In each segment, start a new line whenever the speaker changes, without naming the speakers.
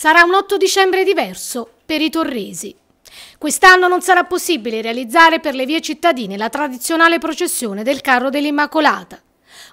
Sarà un 8 dicembre diverso per i torresi. Quest'anno non sarà possibile realizzare per le vie cittadine la tradizionale processione del carro dell'Immacolata.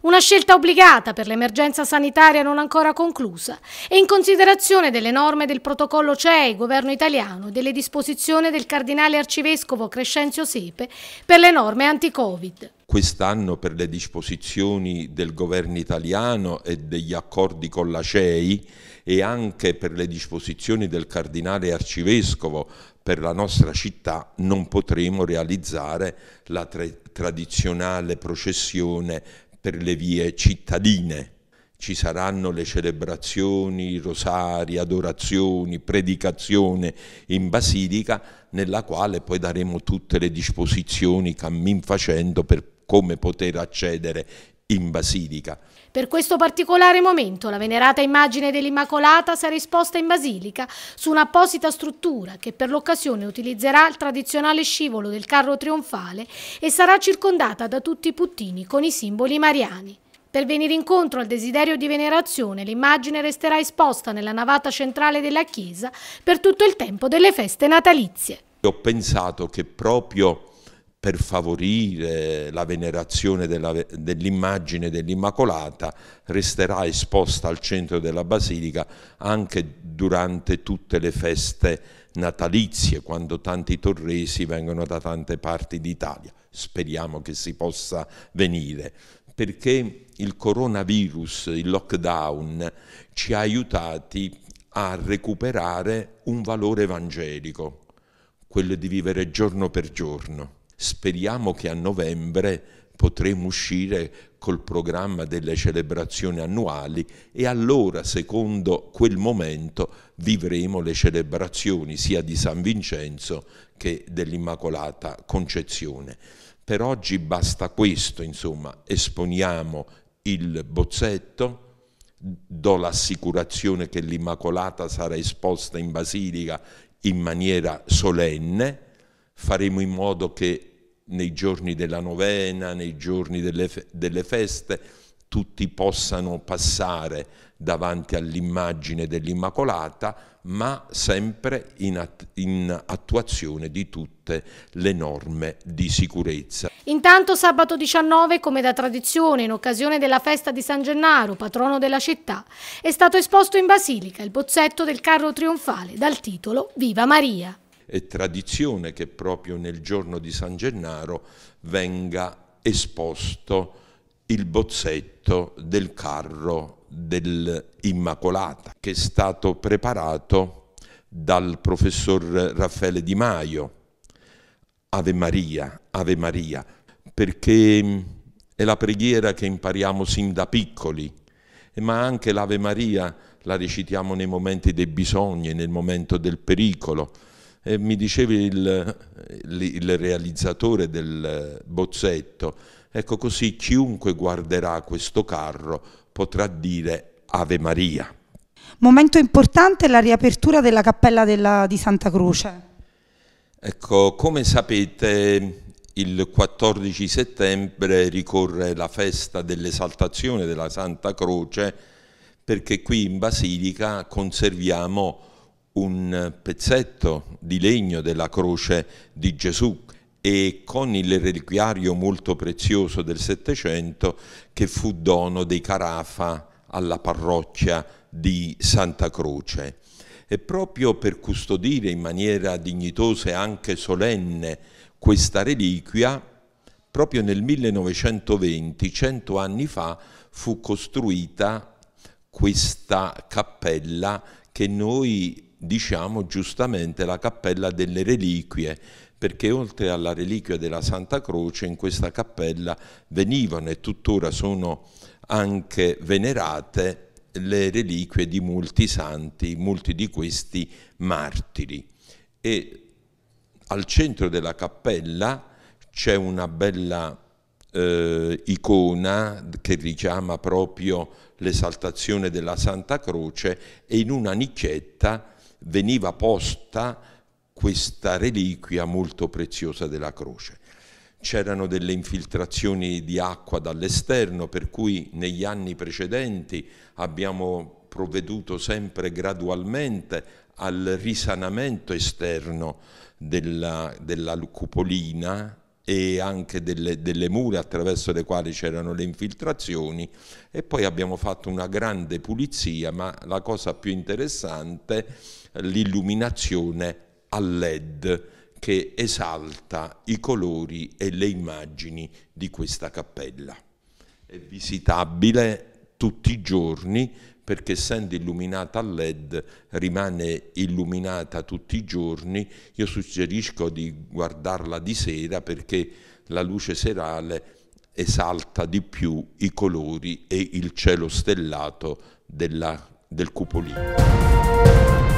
Una scelta obbligata per l'emergenza sanitaria non ancora conclusa e in considerazione delle norme del protocollo CEI, governo italiano, e delle disposizioni del cardinale arcivescovo Crescenzio Sepe per le norme anti-Covid
quest'anno per le disposizioni del governo italiano e degli accordi con la CEI e anche per le disposizioni del cardinale arcivescovo per la nostra città non potremo realizzare la tra tradizionale processione per le vie cittadine. Ci saranno le celebrazioni, rosari, adorazioni, predicazione in basilica, nella quale poi daremo tutte le disposizioni cammin facendo per come poter accedere in Basilica.
Per questo particolare momento la venerata immagine dell'Immacolata sarà esposta in Basilica su un'apposita struttura che per l'occasione utilizzerà il tradizionale scivolo del carro trionfale e sarà circondata da tutti i puttini con i simboli mariani. Per venire incontro al desiderio di venerazione, l'immagine resterà esposta nella navata centrale della chiesa per tutto il tempo delle feste natalizie.
Ho pensato che proprio per favorire la venerazione dell'immagine dell dell'Immacolata resterà esposta al centro della Basilica anche durante tutte le feste natalizie, quando tanti torresi vengono da tante parti d'Italia. Speriamo che si possa venire, perché il coronavirus, il lockdown, ci ha aiutati a recuperare un valore evangelico, quello di vivere giorno per giorno Speriamo che a novembre potremo uscire col programma delle celebrazioni annuali e allora, secondo quel momento, vivremo le celebrazioni sia di San Vincenzo che dell'Immacolata Concezione. Per oggi basta questo, insomma, esponiamo il bozzetto, do l'assicurazione che l'Immacolata sarà esposta in Basilica in maniera solenne, faremo in modo che nei giorni della novena, nei giorni delle, delle feste, tutti possano passare davanti all'immagine dell'Immacolata, ma sempre in, at in, attuazione di tutte le norme di sicurezza.
Intanto sabato 19, come da tradizione, in occasione della festa di San Gennaro, patrono della città, è stato esposto in Basilica il bozzetto del carro trionfale dal titolo Viva Maria
è tradizione che proprio nel giorno di San Gennaro venga esposto il bozzetto del carro dell'Immacolata che è stato preparato dal professor Raffaele Di Maio. Ave Maria, Ave Maria, perché mm, è la preghiera che impariamo sin da piccoli, ma anche l'Ave Maria la recitiamo nei momenti dei bisogni, nel momento del pericolo, eh, mi dicevi il, il realizzatore del bozzetto, ecco così chiunque guarderà questo carro potrà dire Ave Maria.
Momento importante è la riapertura della cappella della, di Santa Croce.
Ecco, come sapete il 14 settembre ricorre la festa dell'esaltazione della Santa Croce perché qui in Basilica conserviamo un pezzetto di legno della croce di Gesù e con il reliquiario molto prezioso del Settecento che fu dono dei Carafa alla parrocchia di Santa Croce. E proprio per custodire in maniera dignitosa e anche solenne questa reliquia, proprio nel 1920, cento anni fa, fu costruita questa cappella che noi diciamo giustamente la cappella delle reliquie, perché oltre alla reliquia della Santa Croce in questa cappella venivano e tuttora sono anche venerate le reliquie di molti santi, molti di questi martiri. E al centro della cappella c'è una bella eh, icona che richiama proprio l'esaltazione della Santa Croce e in una nicchietta veniva posta questa reliquia molto preziosa della croce. C'erano delle infiltrazioni di acqua dall'esterno, per cui negli anni precedenti abbiamo provveduto sempre gradualmente al risanamento esterno della, della cupolina e anche delle, delle mura attraverso le quali c'erano le infiltrazioni e poi abbiamo fatto una grande pulizia, ma la cosa più interessante l'illuminazione a LED che esalta i colori e le immagini di questa cappella. È visitabile tutti i giorni perché essendo illuminata a LED rimane illuminata tutti i giorni, io suggerisco di guardarla di sera perché la luce serale esalta di più i colori e il cielo stellato della, del cupolino.